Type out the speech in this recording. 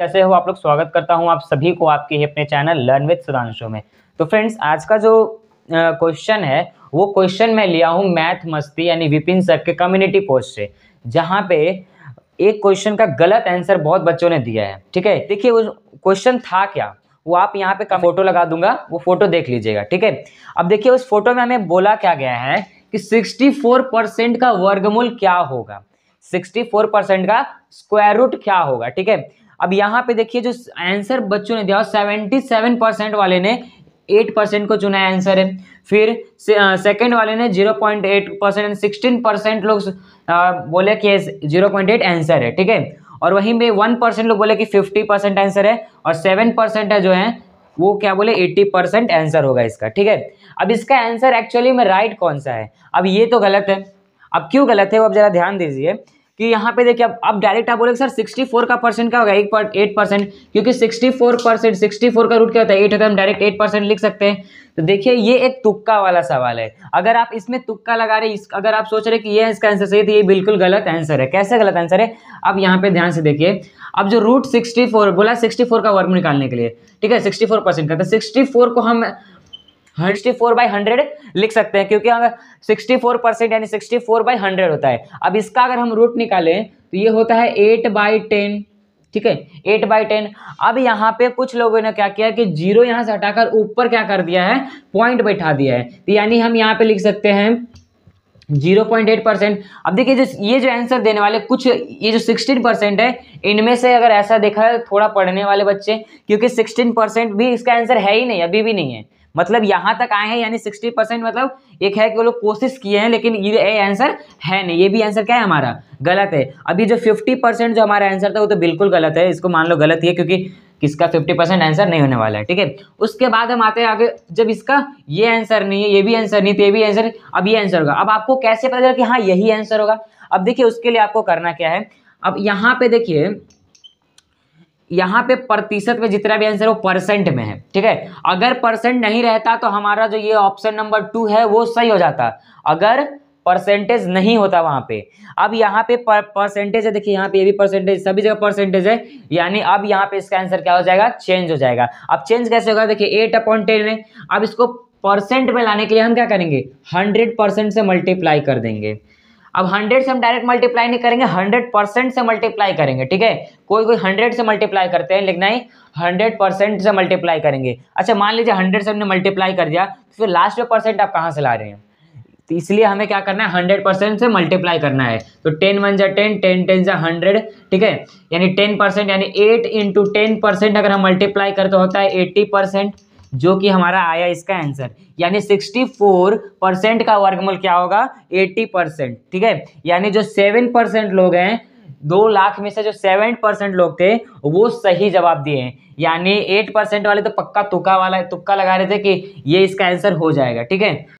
कैसे हो आप लोग स्वागत करता हूं आप सभी को आपके ही अपने चैनल लर्न विद सुधांशु में तो फ्रेंड्स आज का जो क्वेश्चन है वो क्वेश्चन मैं लिया हूं मैथ मस्ती यानी विपिन सर के कम्युनिटी पोस्ट से जहां पे एक क्वेश्चन का गलत आंसर बहुत बच्चों ने दिया है ठीक है देखिए वो क्वेश्चन था क्या वो आप यहाँ पे का फोटो लगा दूंगा वो फोटो देख लीजिएगा ठीक है अब देखिए उस फोटो में हमें बोला क्या गया है कि सिक्सटी का वर्गमूल क्या होगा 64 का स्क्वायर रूट क्या होगा ठीक है अब यहाँ पे देखिए जो आंसर बच्चों ने दिया सेवेंटी सेवन परसेंट वाले ने एट परसेंट को चुना है आंसर है फिर सेकंड वाले ने zero point eight percent sixteen percent लोग बोले कि जीरो पॉइंट एट आंसर है ठीक है और वहीं पर वन परसेंट लोग बोले कि फिफ्टी परसेंट आंसर है और सेवन परसेंट है जो है वो क्या बोले एट्टी परसेंट आंसर होगा इसका ठीक है अब इसका आंसर एक्चुअली में राइट कौन सा है अब ये तो गलत है अब क्यों गलत है वो अब जरा ध्यान दीजिए कि यहाँ पे देखिए अब अब डायरेक्ट आप बोलेंगे सर 64 का परसेंट क्या होगा एक पर एट परसेंट क्योंकि 64 परसेंट सिक्सटी का रूट क्या होता है एट होता है हम डायरेक्ट एट परसेंट लिख सकते हैं तो देखिए ये एक तुक्का वाला सवाल है अगर आप इसमें तुक्का लगा रहे इस अगर आप सोच रहे कि ये इसका आंसर सही तो ये बिल्कुल गलत आंसर है कैसे गलत आंसर है अब यहाँ पे ध्यान से देखिए अब जो रूट सिक्सटी बोला सिक्सटी का वर्ग निकालने के लिए ठीक है सिक्सटी का तो सिक्सटी को हम सिक्सटी फोर बाई हंड्रेड लिख सकते हैं क्योंकि अगर सिक्सटी फोर परसेंट यानी सिक्सटी फोर बाई हंड्रेड होता है अब इसका अगर हम रूट निकालें तो ये होता है एट बाई टेन ठीक है एट बाई टेन अब यहाँ पे कुछ लोगों ने क्या किया कि जीरो यहाँ से हटाकर ऊपर क्या कर दिया है पॉइंट बैठा दिया है तो यानी हम यहाँ पे लिख सकते हैं जीरो पॉइंट एट परसेंट अब देखिए जो ये जो आंसर देने वाले कुछ ये जो सिक्सटीन परसेंट है इनमें से अगर ऐसा देखा है थोड़ा पढ़ने वाले बच्चे क्योंकि सिक्सटीन परसेंट भी इसका आंसर है ही नहीं अभी भी नहीं है मतलब यहाँ तक आए हैं यानी सिक्सटी परसेंट मतलब एक है कि वो लोग कोशिश किए हैं लेकिन ये आंसर है नहीं ये भी आंसर क्या है हमारा गलत है अभी जो फिफ्टी परसेंट जो हमारा आंसर था वो तो बिल्कुल गलत है इसको मान लो गलत ही है क्योंकि किसका फिफ्टी परसेंट आंसर नहीं होने वाला है ठीक है उसके बाद हम आते हैं आगे जब इसका ये आंसर नहीं है ये भी आंसर नहीं तो ये भी आंसर अब ये आंसर होगा अब आपको कैसे पता चला कि हाँ यही आंसर होगा अब देखिए उसके लिए आपको करना क्या है अब यहाँ पे देखिए यहाँ पे प्रतिशत में जितना भी आंसर है वो परसेंट में है ठीक है अगर परसेंट नहीं रहता तो हमारा जो ये ऑप्शन नंबर टू है वो सही हो जाता अगर परसेंटेज नहीं होता वहां पे अब यहाँ पे परसेंटेज है देखिए यहाँ पे ये भी परसेंटेज सभी जगह परसेंटेज है यानी अब यहाँ पे इसका आंसर क्या हो जाएगा चेंज हो जाएगा अब चेंज कैसे होगा देखिए एट अपॉन टेन है अब इसको परसेंट में लाने के लिए हम क्या करेंगे हंड्रेड परसेंट से मल्टीप्लाई कर देंगे अब हंड्रेड से हम डायरेक्ट मल्टीप्लाई नहीं करेंगे हंड्रेड परसेंट से मल्टीप्लाई करेंगे ठीक है कोई कोई हंड्रेड से मल्टीप्लाई करते हैं लेकिन नहीं हंड्रेड परसेंट से मल्टीप्लाई करेंगे अच्छा मान लीजिए हंड्रेड से हमने मल्टीप्लाई कर दिया तो फिर लास्ट में परसेंट आप कहाँ से ला रहे हैं तो इसलिए हमें क्या करना है हंड्रेड परसेंट से मल्टीप्लाई करना है तो टेन वन जा टेन टेन टेन जा हंड्रेड ठीक है यानी टेन परसेंट यानी एट इंटू टेन परसेंट अगर हम मल्टीप्लाई करते होता है एट्टी परसेंट जो कि हमारा आया इसका आंसर यानी 64 परसेंट का वर्गमूल क्या होगा 80 परसेंट ठीक है यानी जो 7 परसेंट लोग हैं दो लाख में से जो सेवन परसेंट लोग थे वो सही जवाब दिए हैं यानी एट परसेंट वाले तो पक्का तुक्का वाला तुक्का लगा रहे थे कि ये इसका आंसर हो जाएगा ठीक है